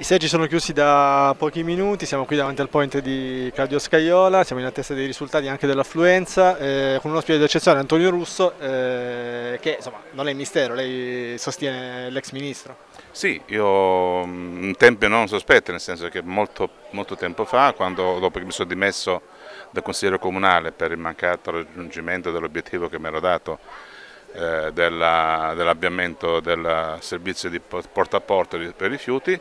I seggi sono chiusi da pochi minuti, siamo qui davanti al point di Claudio Scaiola, siamo in attesa dei risultati anche dell'affluenza, eh, con un ospite d'eccezione Antonio Russo, eh, che insomma non è mistero, lei sostiene l'ex ministro. Sì, io mm, un tempo non sospetto, nel senso che molto, molto tempo fa, quando, dopo che mi sono dimesso dal consigliere comunale per il mancato raggiungimento dell'obiettivo che mi ero dato eh, dell'avviamento del servizio di porta a porta per rifiuti,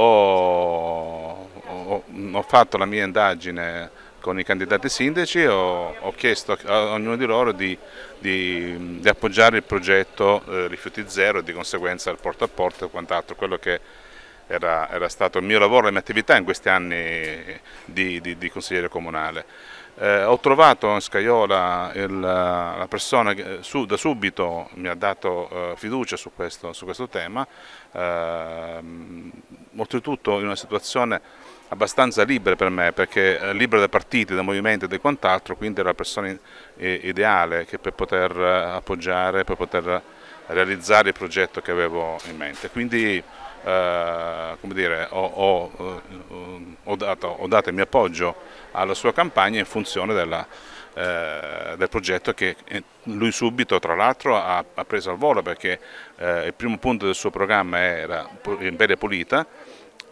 ho, ho, ho fatto la mia indagine con i candidati sindaci ho, ho, chiesto a ognuno di loro di, di, di appoggiare il progetto eh, Rifiuti Zero e di conseguenza il porta a porta e quant'altro, quello che era, era, stato il mio lavoro, e la mia attività in questi anni di, di, di consigliere comunale. Eh, ho trovato in Scaiola il, la persona che su, da subito mi ha dato eh, fiducia su questo, su questo tema, eh, oltretutto in una situazione abbastanza libera per me, perché eh, libera dai partiti, dai movimenti e da quant'altro, quindi era la persona ideale per poter eh, appoggiare, per poter realizzare il progetto che avevo in mente. Quindi eh, dire, ho, ho, eh, ho, dato, ho, dato, il mio appoggio alla sua campagna in funzione della, eh, del progetto che eh, lui subito tra l'altro ha, ha, preso al volo perché eh, il primo punto del suo programma era in Pulita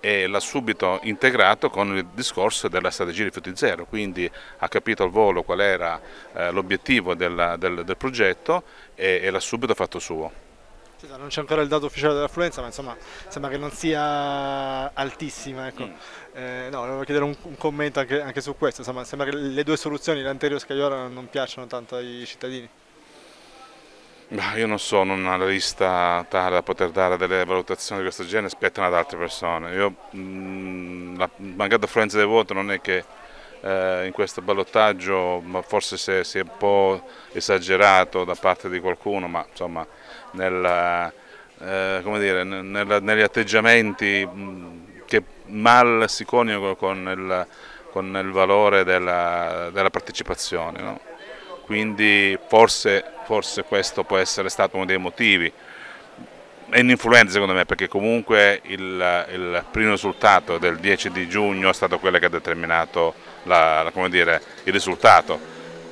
e l'ha subito integrato con il discorso della strategia rifiuti zero, quindi ha capito al volo qual era eh, l'obiettivo del, del, del, progetto e, e l'ha subito fatto suo. Cioè, non c'è ancora il dato ufficiale dell'affluenza, ma insomma sembra che non sia altissima. Ecco. Mm. Eh, no, volevo chiedere un, un commento anche, anche, su questo, insomma, sembra che le due soluzioni, l'anteriore e Scagliola, non piacciono tanto ai cittadini io non sono un analista tale da poter dare delle valutazioni di questo genere, spettano ad altre persone. Io, mh, mm, la mancata affluenza del voto non è che eh, in questo ballottaggio forse si è, un po' esagerato da parte di qualcuno, ma insomma nel, eh, dire, nel, negli atteggiamenti mh, mm, che mal si coniugano con il, con il valore della, della partecipazione. No? quindi forse, forse questo può essere stato uno dei motivi è un'influenza secondo me perché comunque il, il, primo risultato del 10 di giugno è stato quello che ha determinato la, la, dire, il risultato.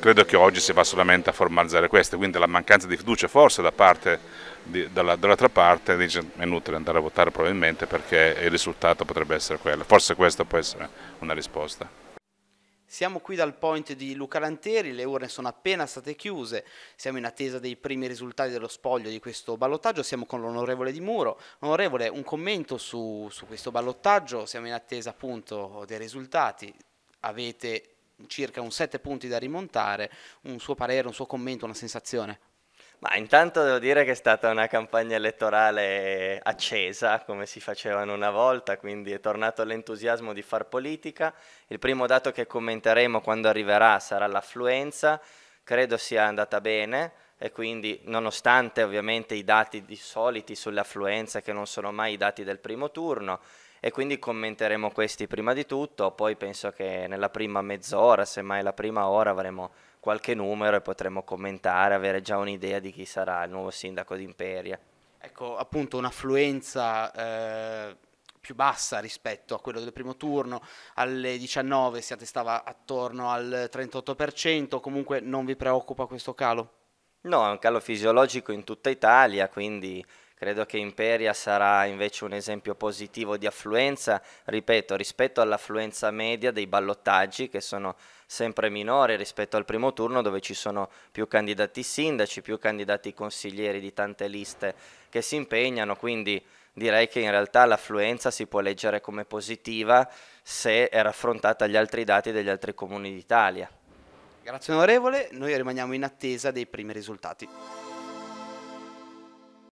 Credo che oggi si va solamente a formalizzare questo, quindi la mancanza di fiducia forse da parte di, dalla, dall'altra parte dice è inutile andare a votare probabilmente perché il risultato potrebbe essere quello. Forse questa può essere una risposta. Siamo qui dal point di Luca Lanteri, le urne sono appena state chiuse, siamo in attesa dei primi risultati dello spoglio di questo ballottaggio, siamo con l'onorevole Di Muro. Onorevole, un commento su, su questo ballottaggio, siamo in attesa appunto dei risultati, avete circa un 7 punti da rimontare, un suo parere, un suo commento, una sensazione? Ma intanto devo dire che è stata una campagna elettorale accesa, come si facevano una volta, quindi è tornato l'entusiasmo di far politica. Il primo dato che commenteremo quando arriverà sarà l'affluenza, credo sia andata bene e quindi nonostante ovviamente i dati di soliti sull'affluenza che non sono mai i dati del primo turno, e quindi commenteremo questi prima di tutto, poi penso che nella prima mezz'ora, semmai la prima ora avremo qualche numero e potremo commentare, avere già un'idea di chi sarà il nuovo sindaco di Imperia. Ecco, appunto un'affluenza eh, più bassa rispetto a quello del primo turno, alle 19 si attestava attorno al 38%, comunque non vi preoccupa questo calo? No, è un calo fisiologico in tutta Italia, quindi Credo che Imperia sarà invece un esempio positivo di affluenza, ripeto, rispetto all'affluenza media dei ballottaggi che sono sempre minori rispetto al primo turno dove ci sono più candidati sindaci, più candidati consiglieri di tante liste che si impegnano, quindi direi che in realtà l'affluenza si può leggere come positiva se è raffrontata agli altri dati degli altri comuni d'Italia. Grazie onorevole, noi rimaniamo in attesa dei primi risultati.